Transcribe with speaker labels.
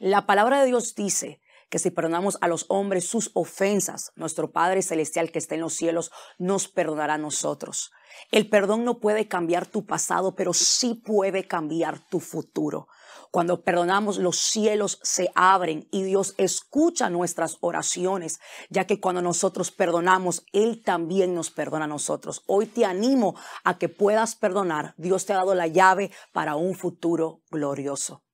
Speaker 1: La palabra de Dios dice que si perdonamos a los hombres sus ofensas, nuestro Padre Celestial que está en los cielos nos perdonará a nosotros. El perdón no puede cambiar tu pasado, pero sí puede cambiar tu futuro. Cuando perdonamos, los cielos se abren y Dios escucha nuestras oraciones, ya que cuando nosotros perdonamos, Él también nos perdona a nosotros. Hoy te animo a que puedas perdonar. Dios te ha dado la llave para un futuro glorioso.